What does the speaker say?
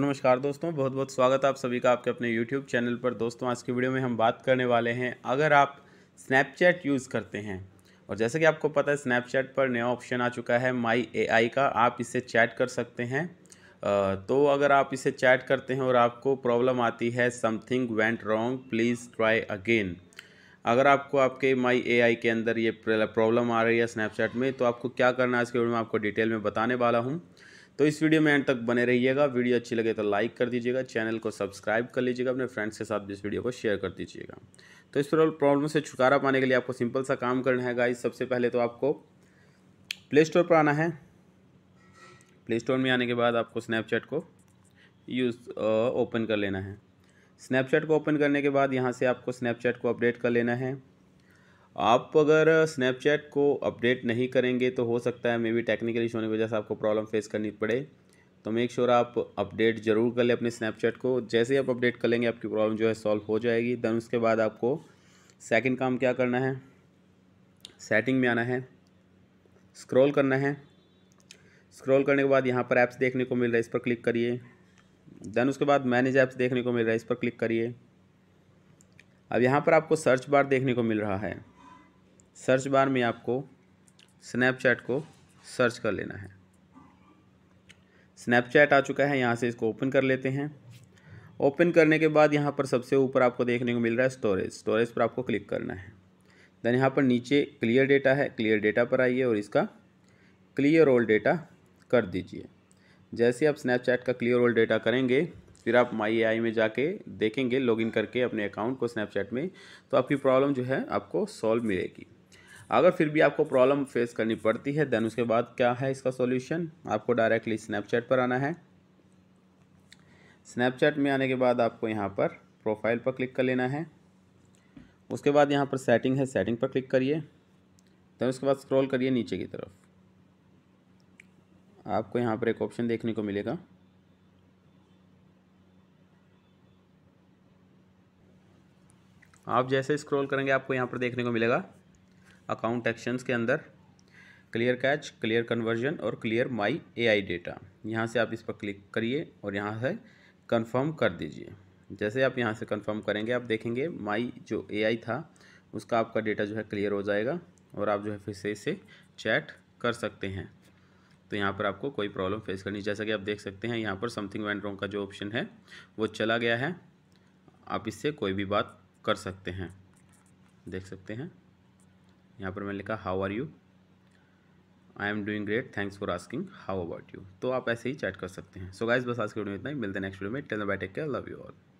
नमस्कार दोस्तों बहुत बहुत स्वागत है आप सभी का आपके अपने YouTube चैनल पर दोस्तों आज की वीडियो में हम बात करने वाले हैं अगर आप स्नैपचैट यूज़ करते हैं और जैसे कि आपको पता है स्नैपचैट पर नया ऑप्शन आ चुका है माई ए का आप इसे चैट कर सकते हैं तो अगर आप इसे चैट करते हैं और आपको प्रॉब्लम आती है something went wrong please try again अगर आपको आपके माई ए के अंदर ये प्रॉब्लम आ रही है स्नैपचैट में तो आपको क्या करना है इसके बारे में आपको डिटेल में बताने वाला हूँ तो इस वीडियो में एंड तक बने रहिएगा वीडियो अच्छी लगे तो लाइक कर दीजिएगा चैनल को सब्सक्राइब कर लीजिएगा अपने फ्रेंड्स के साथ इस वीडियो को शेयर कर दीजिएगा तो इस प्रॉब्लम से छुटकारा पाने के लिए आपको सिंपल सा काम करना है गाइज सबसे पहले तो आपको प्ले स्टोर पर आना है प्ले स्टोर में आने के बाद आपको स्नैपचैट को यूज़ ओपन uh, कर लेना है स्नैपचैट को ओपन करने के बाद यहाँ से आपको स्नैपचैट को अपडेट कर लेना है आप अगर स्नैपचैट को अपडेट नहीं करेंगे तो हो सकता है मे बी टेक्निकल इशू होने की वजह से आपको प्रॉब्लम फेस करनी पड़े तो मेक श्योर आप अपडेट जरूर कर लें अपने स्नैपचैट को जैसे ही आप अपडेट कर लेंगे आपकी प्रॉब्लम जो है सॉल्व हो जाएगी दैन उसके बाद आपको सेकंड काम क्या करना है सेटिंग में आना है स्क्रॉल करना है स्क्रॉल करने के बाद यहाँ पर ऐप्स देखने को मिल रहा है इस पर क्लिक करिए देन उसके बाद मैनेज ऐप्स देखने को मिल रहा है इस पर क्लिक करिए अब यहाँ पर आपको सर्च बार देखने को मिल रहा है सर्च बार में आपको स्नैपचैट को सर्च कर लेना है स्नैपचैट आ चुका है यहाँ से इसको ओपन कर लेते हैं ओपन करने के बाद यहाँ पर सबसे ऊपर आपको देखने को मिल रहा है स्टोरेज स्टोरेज पर आपको क्लिक करना है देन यहाँ पर नीचे क्लियर डेटा है क्लियर डेटा पर आइए और इसका क्लियर ओल्ड डेटा कर दीजिए जैसे आप स्नैपचैट का क्लियर ओल्ड डेटा करेंगे फिर आप माई आई में जाके देखेंगे लॉगिन करके अपने अकाउंट को स्नैपचैट में तो आपकी प्रॉब्लम जो है आपको सॉल्व मिलेगी अगर फिर भी आपको प्रॉब्लम फेस करनी पड़ती है देन उसके बाद क्या है इसका सॉल्यूशन आपको डायरेक्टली स्नैपचैट पर आना है स्नैपचैट में आने के बाद आपको यहाँ पर प्रोफाइल पर क्लिक कर लेना है उसके बाद यहाँ पर सेटिंग है सेटिंग पर क्लिक करिए देन उसके बाद स्क्रॉल करिए नीचे की तरफ आपको यहाँ पर एक ऑप्शन देखने को मिलेगा आप जैसे स्क्रॉल करेंगे आपको यहाँ पर देखने को मिलेगा अकाउंट एक्शंस के अंदर क्लियर कैच क्लियर कन्वर्जन और clear my A I data यहाँ से आप इस पर क्लिक करिए और यहाँ से कन्फर्म कर दीजिए जैसे आप यहाँ से कन्फर्म करेंगे आप देखेंगे माई जो ए आई था उसका आपका डेटा जो है क्लियर हो जाएगा और आप जो है फिर से इसे चैट कर सकते हैं तो यहाँ पर आपको कोई प्रॉब्लम फेस करनी जैसा कि आप देख सकते हैं यहाँ पर समथिंग वैंड रॉन्ग का जो ऑप्शन है वो चला गया है आप इससे कोई भी बात कर सकते हैं देख सकते हैं यहाँ पर मैंने लिखा how are you I am doing great thanks for asking how about you तो आप ऐसे ही चैट कर सकते हैं सो so गाइज बस आज के वीडियो में इतना ही मिलते हैं नेक्स्ट वीडियो में till bye take care love you all